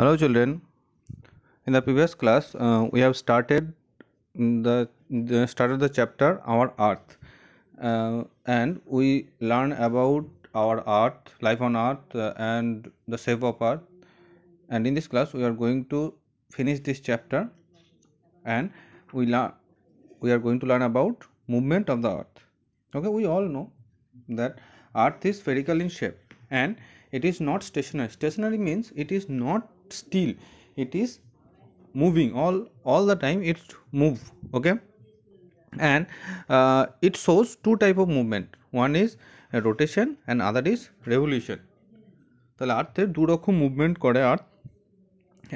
Hello children, in the previous class uh, we have started the, the, started the chapter our earth uh, and we learn about our earth, life on earth uh, and the shape of earth and in this class we are going to finish this chapter and we learn we are going to learn about movement of the earth. Okay, we all know that earth is spherical in shape and it is not stationary. Stationary means it is not still it is moving all all the time it move okay and uh, it shows two type of movement one is rotation and other is revolution তাহলে আর্থের দু রকম movement করে আর্থ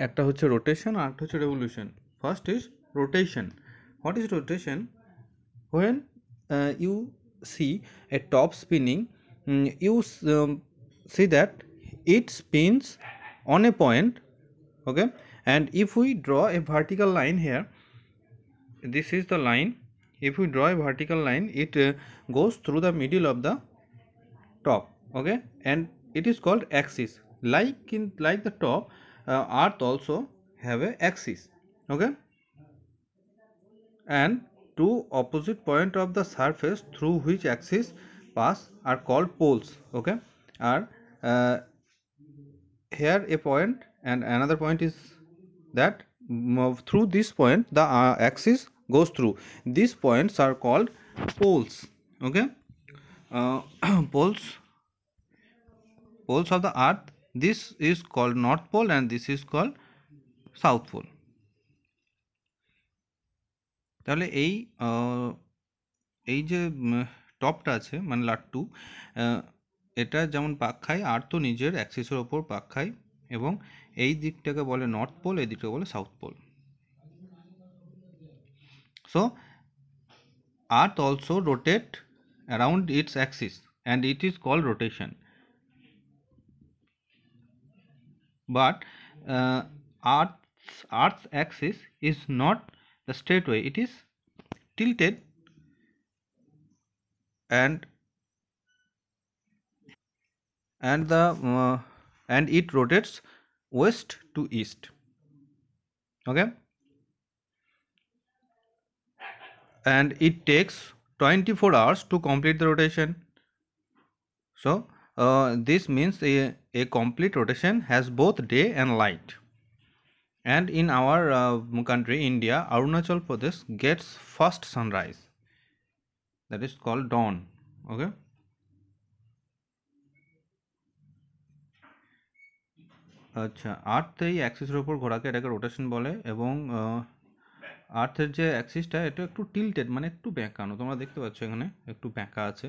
একটা হচ্ছে rotation আর একটা হচ্ছে revolution first is rotation what is rotation when you see a top spinning you see that it spins on a point okay and if we draw a vertical line here this is the line if we draw a vertical line it uh, goes through the middle of the top okay and it is called axis like in like the top uh, earth also have a axis okay and two opposite point of the surface through which axis pass are called poles okay are uh, here a point and another point is that through this point the uh, axis goes through these points are called poles okay uh, poles poles of the earth this is called north pole and this is called south pole তাহলে এই এই যে টপটা আছে মানে লাট্টু এটা যেমন পাক খায় আর তো নিজের অ্যাক্সিসের ওপর পাক খায় এবং এই দিকটাকে বলে নর্থ পোল এই দিকটাকে বলে south pole so earth also rotate around its axis and it is call rotation but uh, earth's, earth's axis is not the straight way it is tilted and and the uh, and it rotates west to east okay and it takes 24 hours to complete the rotation so uh, this means a, a complete rotation has both day and light and in our uh, country India Arunachal Pradesh gets first sunrise that is called dawn okay আচ্ছা আর্থ এই অ্যাক্সিসের ওপর ঘোরাকে এটাকে rotation বলে এবং আর্থের যে অ্যাক্সিসটা এটা একটু tilted মানে একটু বেঁকানো তোমরা দেখতে পাচ্ছ এখানে একটু বেঁকা আছে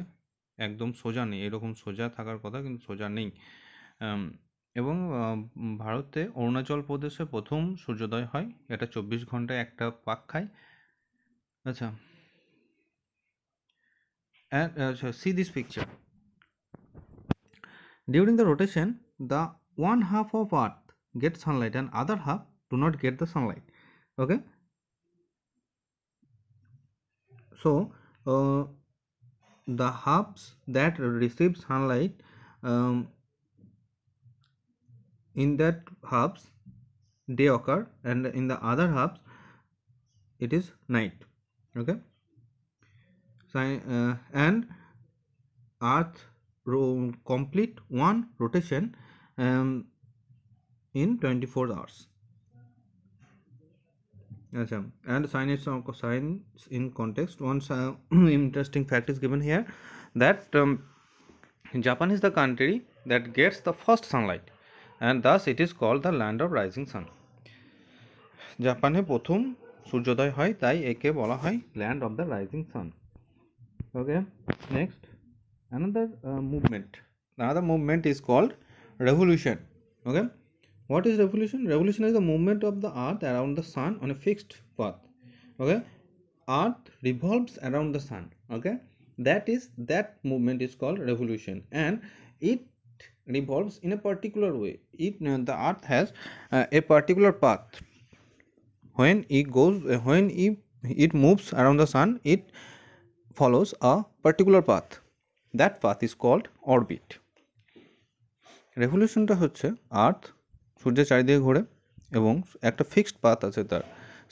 একদম সোজা নেই এরকম সোজা থাকার কথা কিন্তু সোজা নেই এবং ভারতে অরুণাচল প্রদেশে প্রথম সূর্যোদয় হয় এটা চব্বিশ ঘন্টায় একটা পাক খায় আচ্ছা see this picture during the rotation the one half of earth gets sunlight and other half do not get the sunlight okay so uh, the halves that receive sunlight um, in that halves day occur and in the other halves it is night okay so, uh, and earth complete one rotation um, in 24 hours and sign is uh, sign in context Once uh, interesting fact is given here that um, japan is the country that gets the first sunlight and thus it is called the land of rising sun জাপানে প্রথম সূর্যোদয় হয় তাই একে বলা হয় land of the rising sun okay next another movement. another movement is called revolution okay what is revolution revolution is the movement of the earth around the sun on a fixed path okay earth revolves around the sun okay that is that movement is called revolution and it revolves in a particular way it uh, the earth has uh, a particular path when it goes uh, when it, it moves around the sun it follows a particular path that path is called orbit রেভলিউশনটা হচ্ছে earth সূর্য চারিদিকে ঘোরে এবং একটা fixed path আছে তার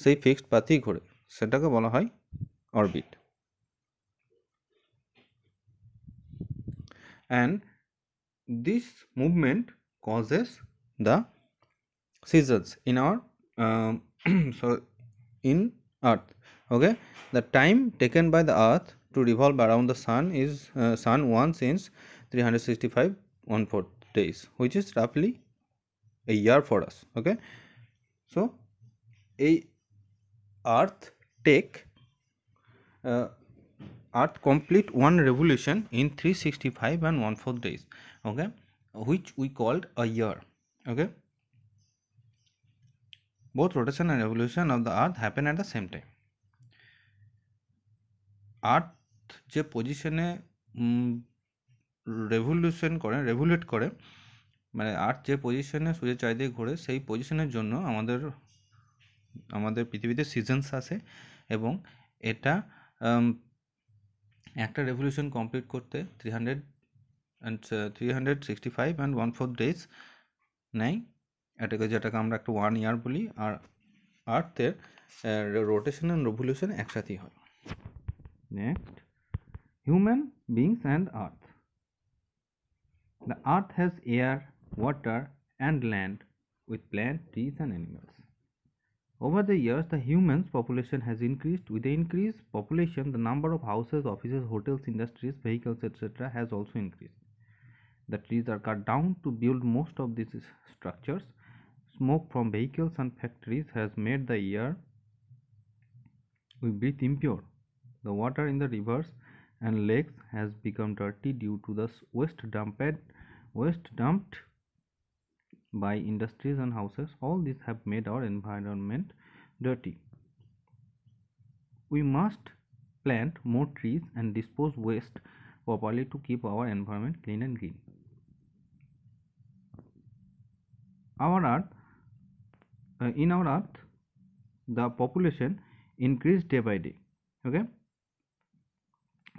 সেই fixed পাথই ঘোরে সেটাকে বলা হয় orbit and this movement causes the seasons in our sorry in earth okay the time taken by the earth to revolve around the sun is sun one since three hundred sixty five one fourth days which is roughly a year for us okay so a earth take uh, earth complete one revolution in 365 and one fourth days okay which we called a year okay both rotation and revolution of the earth happen at the same time earth যে পজিশনে revolution করে রেভুলেট করে মানে আর্থ যে পজিশনে সূর্যের চারিদিকে ঘোরে সেই পজিশনের জন্য আমাদের আমাদের পৃথিবীতে সিজনস আসে এবং এটা একটা রেভলিউশন কমপ্লিট করতে three hundred and three hundred sixty five and one four days নেয় এটাকে যেটাকে আমরা একটা ওয়ান ইয়ার বলি আর আর্থের রোটেশন অ্যান্ড রেভলিউশন একসাথেই হয় next human beings and earth The earth has air, water, and land with plants, trees, and animals. Over the years, the human's population has increased. With the increased population, the number of houses, offices, hotels, industries, vehicles, etc., has also increased. The trees are cut down to build most of these structures. Smoke from vehicles and factories has made the air we breathe impure. The water in the rivers and legs has become dirty due to the waste dumped waste dumped by industries and houses all these have made our environment dirty we must plant more trees and dispose waste properly to keep our environment clean and green our earth uh, in our earth the population increased day by day okay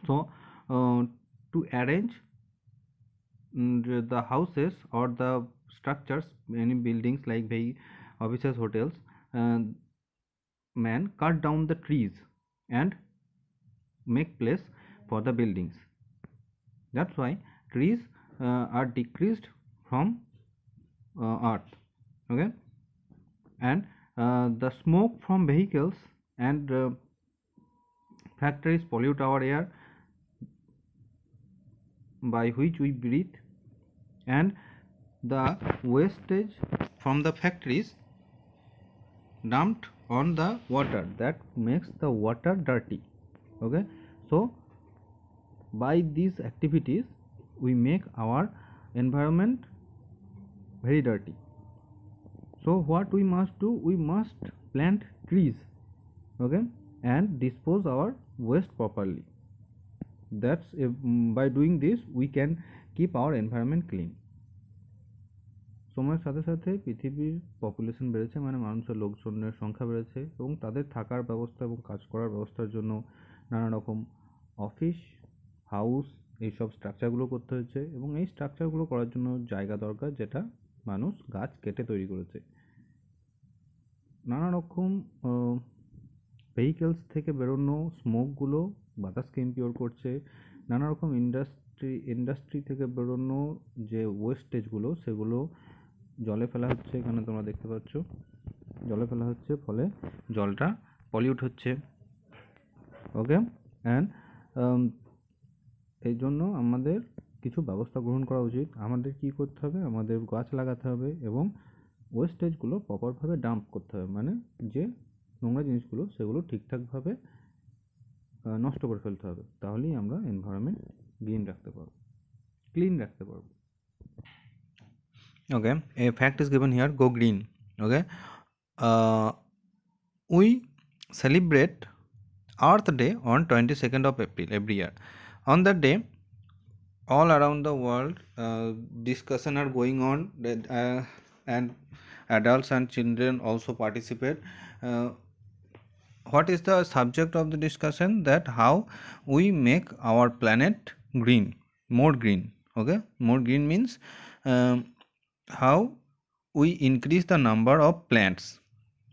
so uh, to arrange mm, the houses or the structures many buildings like the offices hotels and uh, man cut down the trees and make place for the buildings that's why trees uh, are decreased from uh, earth okay and uh, the smoke from vehicles and uh, factories pollute our air by which we breathe and the wastage from the factories dumped on the water that makes the water dirty okay so by these activities we make our environment very dirty so what we must do we must plant trees okay and dispose our waste properly that's if, mm, by doing this we can keep our environment clean সময়ের সাথে সাথে পৃথিবীর population বেড়েছে মানে মানুষের লোকজনের সংখ্যা বেড়েছে এবং তাদের থাকার ব্যবস্থা এবং কাজ করার ব্যবস্থার জন্য নানা রকম অফিস হাউস এইসব স্ট্রাকচারগুলো করতে হয়েছে এবং এই স্ট্রাকচারগুলো করার জন্য জায়গা দরকার যেটা মানুষ গাছ কেটে তৈরি করেছে নানা রকম ভেহিকেলস থেকে বেরোনো স্মোকগুলো বাতাসকে ইম্পিওর করছে নানা রকম ইন্ডাস্ট্রি ইন্ডাস্ট্রি থেকে বেরোনো যে ওয়েস্টেজগুলো সেগুলো জলে ফেলা হচ্ছে এখানে তোমরা দেখতে পাচ্ছ জলে ফেলা হচ্ছে ফলে জলটা পলিউট হচ্ছে ওকে অ্যান্ড um, এই জন্য আমাদের কিছু ব্যবস্থা গ্রহণ করা উচিত আমাদের কি করতে হবে আমাদের গাছ লাগাতে হবে এবং ওয়েস্টেজগুলো প্রপারভাবে ডাম্প করতে হবে মানে যে নোংরা জিনিসগুলো সেগুলো ঠিকঠাকভাবে নষ্ট করে ফেলতে হবে তাহলেই আমরা এনভায়রনমেন্ট গ্রিন রাখতে পারবো ক্লিন রাখতে পারবো okay a fact is given here go green okay we celebrate earth day on twenty second of April every year on the day all around the world discussion are going on and adults and children also participate uh, what is the subject of the discussion that how we make our planet green more green okay more green means um, how we increase the number of plants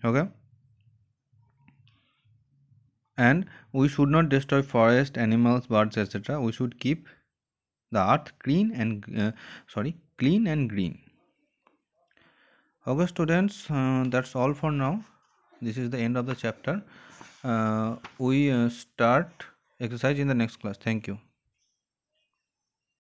okay and we should not destroy forest animals birds etc we should keep the earth green and uh, sorry clean and green okay students uh, that's all for now this is the end of the chapter uh, we uh, start exercise in the next class thank you